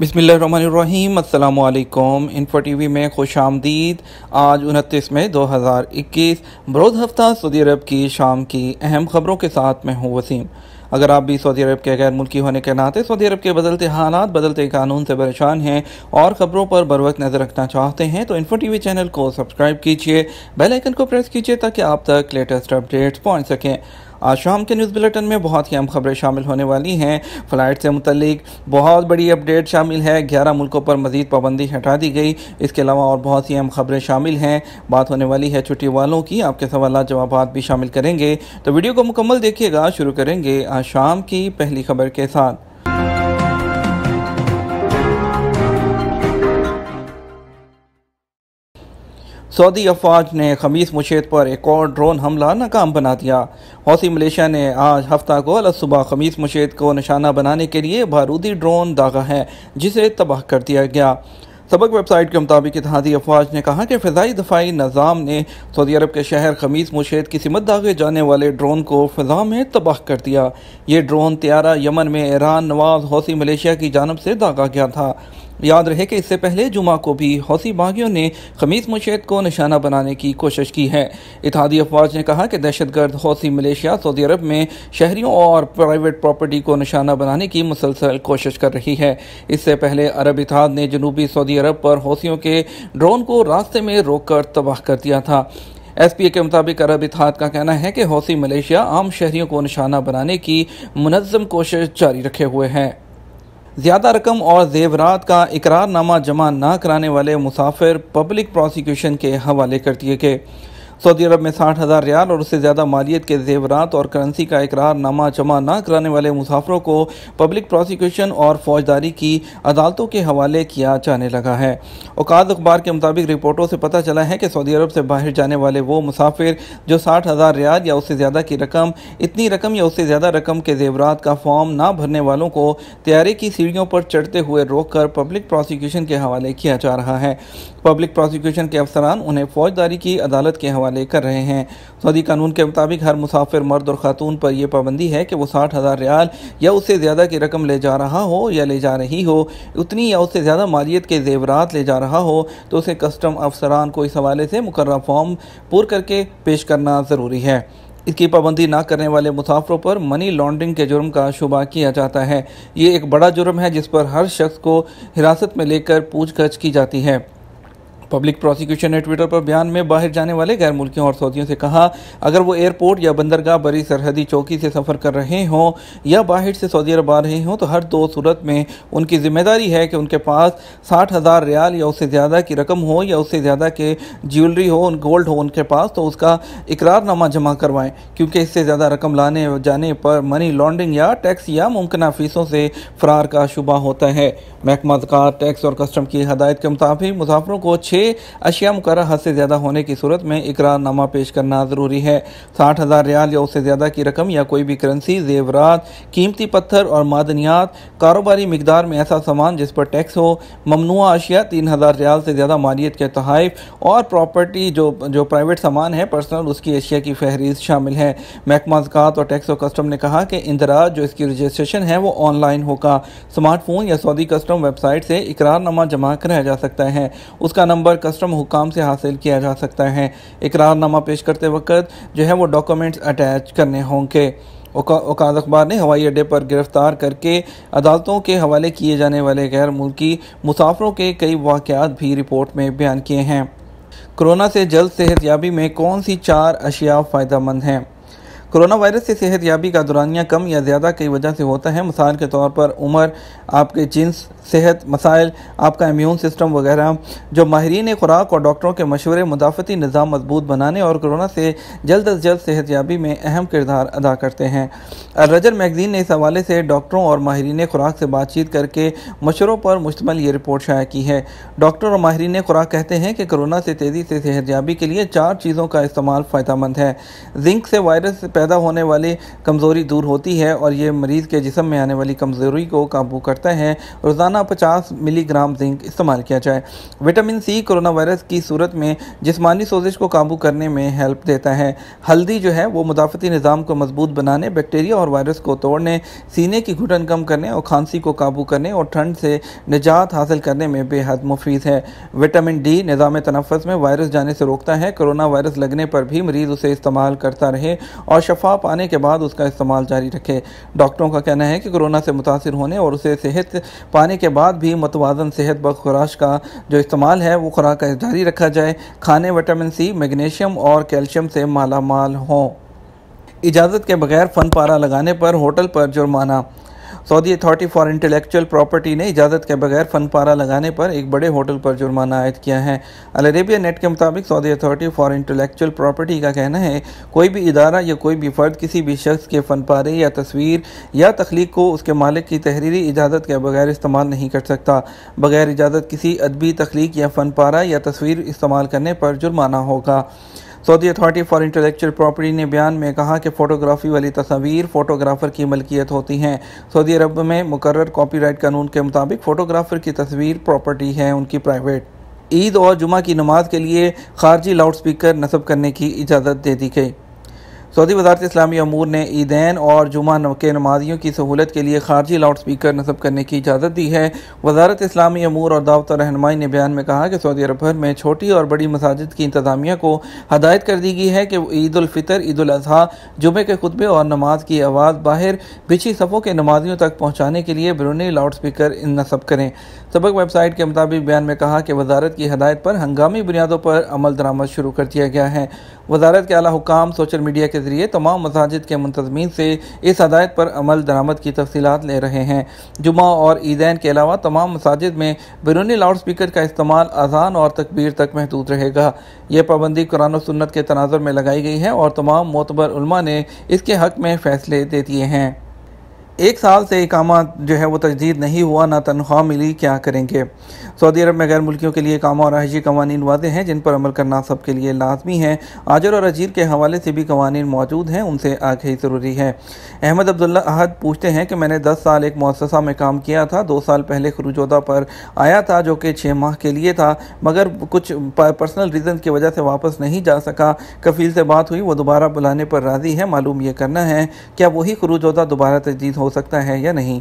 बसमिलकुम info T V में खुश आमदीद आज उनतीस मई 2021 बरोज़ हफ्ता सऊदी अरब की शाम की अहम खबरों के साथ मैं हूँ वसीम अगर आप भी सऊदी अरब के गैर मुल्की होने के नाते सऊदी अरब के बदलते हालात बदलते कानून से परेशान हैं और खबरों पर बर वक्त नज़र रखना चाहते हैं तो इन्फो टीवी चैनल को सब्सक्राइब कीजिए बेल आइकन को प्रेस कीजिए ताकि आप तक लेटेस्ट अपडेट्स पहुँच सकें आज शाम के न्यूज़ बुलेटिन में बहुत ही अहम खबरें शामिल होने वाली हैं फ्लाइट से मुतलिक बहुत बड़ी अपडेट शामिल है ग्यारह मुल्कों पर मजीद पाबंदी हटा दी गई इसके अलावा और बहुत ही अहम खबरें शामिल हैं बात होने वाली है छुट्टी वालों की आपके सवाल जवाब भी शामिल करेंगे तो वीडियो को मुकम्मल देखिएगा शुरू करेंगे आज शाम की पहली खबर के साथ सऊदी अफवाज ने खमीस मुशेद पर एक और ड्रोन हमला नाकाम बना दिया हौसी मलेशिया ने आज हफ्ता को अलसुबह खमीस मुशेद को निशाना बनाने के लिए बारूदी ड्रोन दागा है जिसे तबाह कर दिया गया सबक वेबसाइट के मुताबिक इतिहादी अफवाज ने कहा कि फ़जाई दफाई निज़ाम ने सऊदी अरब के शहर खमीस मुशेद की सिमत दागे जाने वाले ड्रोन को फ़जा में तबाह कर दिया ये ड्रोन त्यारा यमन में ईरान नवाज हौसी मलेशिया की जानब से दागा गया था याद रहे कि इससे पहले जुमा को भी हौसी बागियों ने खमीस मुशैद को निशाना बनाने की कोशिश की है इतिहादी अफवाज ने कहा कि दहशत गर्द हौसी मलेशिया सऊदी अरब में शहरीों और प्राइवेट प्रॉपर्टी को निशाना बनाने की मुसलसल कोशिश कर रही है इससे पहले अरब इतिहाद ने जनूबी सऊदी अरब पर हौसियों के ड्रोन को रास्ते में रोक कर तबाह कर दिया था एस पी ए के मुताबिक अरब इतिहाद का कहना है कि हौसी मलेशिया आम शहरीों को निशाना बनाने की मुनजम कोशिश जारी रखे हुए हैं ज़्यादा रकम और जेवरात का इकरारनामा जमा ना कराने वाले मुसाफिर पब्लिक प्रोसिक्यूशन के हवाले कर दिए गए सऊदी अरब में साठ हज़ार रियाल और उससे ज़्यादा मालियत के जेवरात और करेंसी का नामा जमा न कराने वाले मुसाफरों को पब्लिक प्रोसिक्यूशन और फौजदारी की अदालतों के हवाले किया जाने लगा है औकात अखबार के मुताबिक रिपोर्टों से पता चला है कि सऊदी अरब से बाहर जाने वाले वो मुसाफिर जो साठ हज़ार रियाल या उससे ज़्यादा की रकम इतनी रकम या उससे ज़्यादा रकम के जेवरात का फॉर्म ना भरने वालों को तैयारी की सीढ़ियों पर चढ़ते हुए रोक कर पब्लिक प्रोसिक्यूशन के हवाले किया जा रहा है पब्लिक प्रोसिक्यूशन के अफसरान उन्हें फौजदारी की अदालत के हवाले हवाले कर रहे हैं सऊदी कानून के मुताबिक हर मुसाफिर मर्द और ख़ातून पर यह पाबंदी है कि वो साठ हज़ार रियाल या उससे ज़्यादा की रकम ले जा रहा हो या ले जा रही हो उतनी या उससे ज़्यादा मालियत के जेवरात ले जा रहा हो तो उसे कस्टम अफसरान को इस हवाले से मुकर फॉर्म पुर करके पेश करना ज़रूरी है इसकी पाबंदी ना करने वाले मुसाफरों पर मनी लॉन्ड्रिंग के जुर्म का शुबा किया जाता है ये एक बड़ा जुर्म है जिस पर हर शख्स को हिरासत में लेकर पूछ की जाती है पब्लिक प्रोसिक्यूशन ने ट्विटर पर बयान में बाहर जाने वाले गैर मुल्कियों और सऊदियों से कहा अगर वो एयरपोर्ट या बंदरगाह बड़ी सरहदी चौकी से सफ़र कर रहे हों या बाहर से सऊदी अरब आ रहे हों तो हर दो सूरत में उनकी जिम्मेदारी है कि उनके पास साठ हज़ार रियाल या उससे ज़्यादा की रकम हो या उससे ज़्यादा के ज्वेलरी हो गोल्ड हो उनके पास तो उसका इकरारनामा जमा करवाएं क्योंकि इससे ज़्यादा रकम लाने जाने पर मनी लॉन्ड्रिंग या टैक्स या मुमकिन फीसों से फरार का शुबा होता है महकमा टैक्स और कस्टम की हदायत के मुताबिक मुसाफरों को छः अशिया मुकर से ज़्यादा होने की सूरत में इकरारनामा पेश करना ज़रूरी है साठ हज़ार रियाल या उससे ज़्यादा की रकम या कोई भी करेंसी जेवरात कीमती पत्थर और मादनियात कारोबारी मकदार में ऐसा सामान जिस पर टैक्स हो ममनुआ अशिया तीन हज़ार रियाल से ज़्यादा मालियत के तहफ़ और प्रॉपर्टी जो जो प्राइवेट सामान है पर्सनल उसकी अशिया की फहरिस्त शामिल है महकमा जक़ात और टैक्स और कस्टम ने कहा कि इंदराज जो इसकी रजिस्ट्रेशन है वो ऑनलाइन होगा स्मार्टफोन या सऊदी कस्टम वेबसाइट से इकरारनामा जमा कराया जा सकता है उसका नंबर नंबर कस्टम हुकाम से हासिल किया जा सकता है इकरारनामा पेश करते वक्त जो है वो डॉक्यूमेंट्स अटैच करने होंगे वकाज अखबार ने हवाई अड्डे पर गिरफ्तार करके अदालतों के हवाले किए जाने वाले गैर मुल्की मुसाफरों के कई वाक़ात भी रिपोर्ट में बयान किए हैं कोरोना से जल्द सेहतयाबी में कौन सी चार अशिया फ़ायदा मंद हैं कोरोना वायरस से सेहत याबी का दुरानिया कम या ज़्यादा की वजह से होता है मिसाल के तौर पर उम्र आपके जिन्स सेहत मसाइल आपका इम्यून सिस्टम वगैरह जो माहरीन खुराक और डॉक्टरों के मशवरे मुदाफ़ती निज़ाम मजबूत बनाने और कोरोना से जल्द अज जल्द सेहत याबी में अहम किरदार अदा करते हैं रजर मैगज़ीन ने इस हवाले से डॉक्टरों और माहरीन खुराक से बातचीत करके मशवरों पर मुश्तमल ये रिपोर्ट शाया की है डॉक्टर और माहरीन खुराक कहते हैं कि कोरोना से तेज़ी से सेहत याबी के लिए चार चीज़ों का इस्तेमाल फ़ायदा मंद है जिंक से वायरस पैदा होने वाली कमज़ोरी दूर होती है और ये मरीज़ के जिसम में आने वाली कमज़ोरी को काबू करता है रोज़ाना पचास मिलीग्राम जिंक इस्तेमाल किया जाए विटामिन सी कोरोना वायरस की सूरत में जिसमानी सोजिश को काबू करने में हेल्प देता है हल्दी जो है वो मुदाफ़ती निज़ाम को मजबूत बनाने बैक्टीरिया और वायरस को तोड़ने सीने की घुटन कम करने और खांसी को काबू करने और ठंड से निजात हासिल करने में बेहद मुफीद है विटामिन डी निज़ाम तनफस में वायरस जाने से रोकता है कोरोना वायरस लगने पर भी मरीज़ उसे इस्तेमाल करता रहे और शफा पाने के बाद उसका इस्तेमाल जारी रखे डॉक्टरों का कहना है कि कोरोना से मुतासर होने और उसे सेहत पाने के बाद भी मतवाजन सेहत ब खुराश का जो इस्तेमाल है वो खुराक जारी रखा जाए खाने विटामिन सी मैग्नीशियम और कैल्शियम से मालामाल हों इजाज़त के बगैर फ़न पारा लगाने पर होटल पर जुर्माना Saudi authority for intellectual property ने इजाज़त के बगैर फन पारा लगाने पर एक बड़े होटल पर जुर्माना आयद किया है अरेबिया नेट के मुताबिक Saudi authority for intellectual property का कहना है कोई भी इदारा या कोई भी फ़र्द किसी भी शख्स के फन पारे या तस्वीर या तख्लीक को उसके मालिक की तहरीरी इजाज़त के बगैर इस्तेमाल नहीं कर सकता बगैर इजाज़त किसी अदबी तख्लीक या फन पारा या तस्वीर इस्तेमाल करने पर जुर्माना होगा Saudi authority for intellectual property ने बयान में कहा कि फ़ोटोग्राफी वाली तस्वीर फ़ोटोग्राफ़र की मलकियत होती हैं सऊदी अरब में मुकर कॉपीराइट कानून के मुताबिक फ़ोटोग्राफ़र की तस्वीर प्रॉपर्टी है उनकी प्राइवेट ईद और जुमा की नमाज के लिए खारजी लाउड स्पीकर नस्ब करने की इजाज़त दे दी गई सऊदी वजारत इस्लामी अमूर ने ईदैन और जुमा के नमाजियों की सहूलत के लिए खारजी लाउड स्पीकर नस्ब करने की इजाज़त दी है वजारत इस्लामी अमूर और दावत रहनमाई ने बयान में कहा कि सऊदी अरब भर में छोटी और बड़ी मसाजिद की इंतजामिया को हदायत कर दी गई है कि ईदालफ़ितर ईदाजी जुमे के खुतबे और नमाज की आवाज़ बाहर बिछी सफ़ों के नमाजियों तक पहुँचाने के लिए बरूनी लाउड स्पीकर नस्ब करें सबक वेबसाइट के मुताबिक बयान में कहा कि वजारत की हदायत पर हंगामी बुनियादों पर अमल दरामद शुरू कर दिया गया है वजारत के अला हुकाम सोशल मीडिया के ज़रिए तमाम मसाजिद के मुंतजमीन से इस हदायत पर अमल दरामद की तफसीत ले रहे हैं जुमा और ईदैन के अलावा तमाम मसाजिद में बैरूनी लाउड स्पीकर का इस्तेमाल अजान और तकबीर तक महदूद रहेगा यह पाबंदी कुरान सुन्नत के तनाजर में लगाई गई है और तमाम मोतबर ने इसके हक में फ़ैसले दे दिए हैं एक साल से इकामा जो है वो तजदीद नहीं हुआ ना तनख्वाह मिली क्या करेंगे सऊदी अरब में गैर मुल्कियों के लिए इकामा और रहायशी कवानीन वादे हैं जिन पर अमल करना सबके लिए लाजमी है आजर और अजीर के हवाले से भी कवानीन मौजूद हैं उनसे आगे ही ज़रूरी है अहमद अब्दुल्ला अहद पूछते हैं कि मैंने दस साल एक मौसा में काम किया था दो साल पहले खरूजोदा पर आया था जो कि छः माह के लिए था मगर कुछ पर्सनल रीज़न की वजह से वापस नहीं जा सका कफील से बात हुई वो दोबारा बुलाने पर राज़ी है मालूम ये करना है क्या वही खरूजोदा दोबारा तजदीद हो हो सकता है या नहीं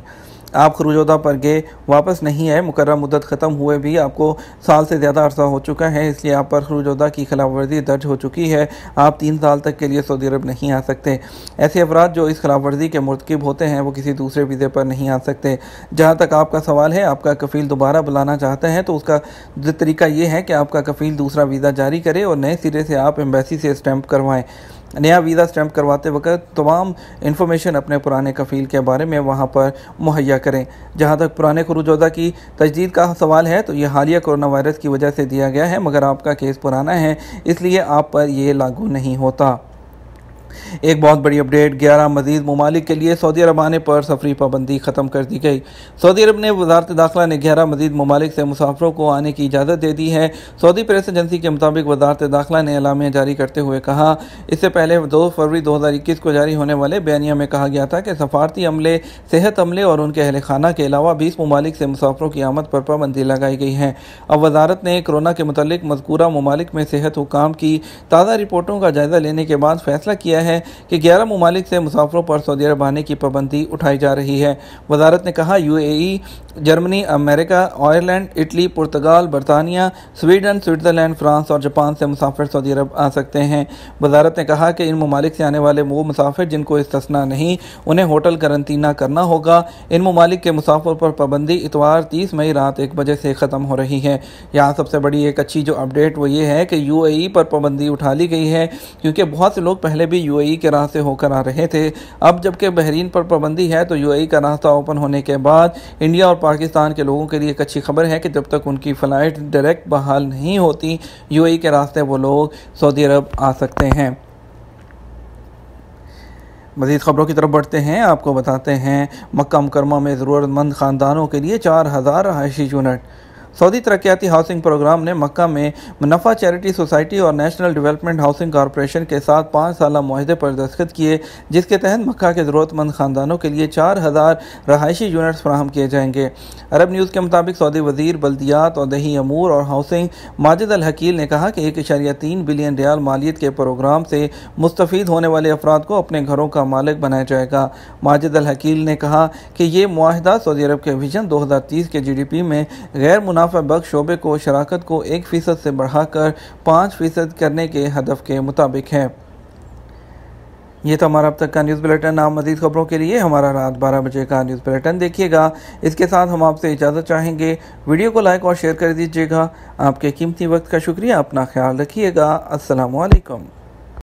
आप खरूजा पर गए वापस नहीं आए मुकर मुदत ख़त्म हुए भी आपको साल से ज़्यादा अरसा हो चुका है इसलिए आप पर खरूजा की खिलाफवर्जी दर्ज हो चुकी है आप तीन साल तक के लिए सऊदी अरब नहीं आ सकते ऐसे अफराद जो इस खिलाफ वर्जी के मरतकब होते हैं वो किसी दूसरे वीज़े पर नहीं आ सकते जहाँ तक आपका सवाल है आपका कफ़ील दोबारा बुलाना चाहते हैं तो उसका तरीका ये है कि आपका कफ़ील दूसरा वीज़ा जारी करे और नए सिरे से आप एम्बेसी से स्टैंप करवाएँ नया वीज़ा स्टैम्प करवाते वक्त तमाम इन्फॉर्मेशन अपने पुराने कफ़ील के बारे में वहाँ पर मुहैया करें जहाँ तक पुराने खरूजोदा की तजदीद का सवाल है तो ये हालिया कोरोना वायरस की वजह से दिया गया है मगर आपका केस पुराना है इसलिए आप पर यह लागू नहीं होता एक बहुत बड़ी अपडेट ग्यारह मजीद ममालिक के लिए सऊदी अरब आने पर सफरी पाबंदी ख़त्म कर दी गई सऊदी अरब ने वजारत दाखिला ने ग्यारह मजीद ममालिक से मुसाफरों को आने की इजाज़त दे दी है सऊदी प्रेस एजेंसी के मुताबिक वजारत दाखिला ने अलामिया जारी करते हुए कहा इससे पहले दो फरवरी दो हज़ार इक्कीस को जारी होने वाले बयानिया में कहा गया था कि सफारती अमले सेहत अमले और उनके अहल खाना के अलावा बीस ममालिक से मुसाफरों की आमद पर पाबंदी लगाई गई है अब वजारत ने कोरोना के मतलब मजकूरा ममालिक में सेहत हुकाम की ताज़ा रिपोर्टों का जायज़ा लेने के बाद फैसला किया है कि ग्यारह ममालिक से मुसाफरों पर सऊदी अरब आने की पाबंदी उठाई जा रही है वजारत ने कहा यू जर्मनी अमेरिका आयरलैंड इटली पुर्तगाल बरतानिया स्वीडन स्विट्ज़रलैंड फ्रांस और जापान से मुसाफिर सऊदी अरब आ सकते हैं वजारत ने कहा कि इन ममालिक से आने वाले वो मुसाफिर जिनको इसतना नहीं उन्हें होटल करंतना करना होगा इन ममालिक के मुसाफिर पर पाबंदी इतवार तीस मई रात एक बजे से ख़त्म हो रही है यहाँ सबसे बड़ी एक अच्छी जो अपडेट वो ये है कि यू पर पाबंदी उठा ली गई है क्योंकि बहुत से लोग पहले भी यू यूएई के रास्ते होकर आ रहे थे अब जबकि बहरीन पर पाबंदी है तो यूएई का रास्ता ओपन होने के बाद इंडिया और पाकिस्तान के लोगों के लिए एक अच्छी खबर है कि जब तक उनकी फ़्लाइट डायरेक्ट बहाल नहीं होती यूएई के रास्ते वो लोग सऊदी अरब आ सकते हैं मजीद खबरों की तरफ बढ़ते हैं आपको बताते हैं मक्का मुकरमा में ज़रूरतमंद ख़ानदानों के लिए चार हज़ार रहायशी यूनिट सऊदी तरक्याती हाउसिंग प्रोग्राम ने मक्का में मुनाफा चैरिटी सोसाइटी और नेशनल डेवलपमेंट हाउसिंग कॉरपोरेशन के साथ पाँच साल माहदे पर दस्खत किए जिसके तहत मक्का के ज़रूरतमंद ख़ानदानों के लिए चार हज़ार रहायशी यूनिट्स फ्राहम किए जाएंगे अरब न्यूज़ के मुताबिक सऊदी वजीर बल्दियात और दही अमूर और हाउसिंग माजिद अल हकील ने कहा कि एक इशारिया तीन बिलियन रियाल मालियत के प्रोग्राम से मुस्तफ़ होने वाले अफराद को अपने घरों का मालिक बनाया जाएगा माजिद अल हकील ने कहा कि ये माहदा सऊदी अरब के विजन दो हज़ार तीस के जी डी पी में गैर मुनाफा मुनाफा बख्श शोबे को शराकत को एक फ़ीसद से बढ़ाकर पाँच फ़ीसद करने के हदफ के मुताबिक है ये तो हमारा अब तक का न्यूज़ बुलेटिन आप मजीद खबरों के लिए हमारा रात बारह बजे का न्यूज़ बुलेटिन देखिएगा इसके साथ हम आपसे इजाज़त चाहेंगे वीडियो को लाइक और शेयर कर दीजिएगा आपके कीमती वक्त का शुक्रिया अपना ख्याल रखिएगा असलकम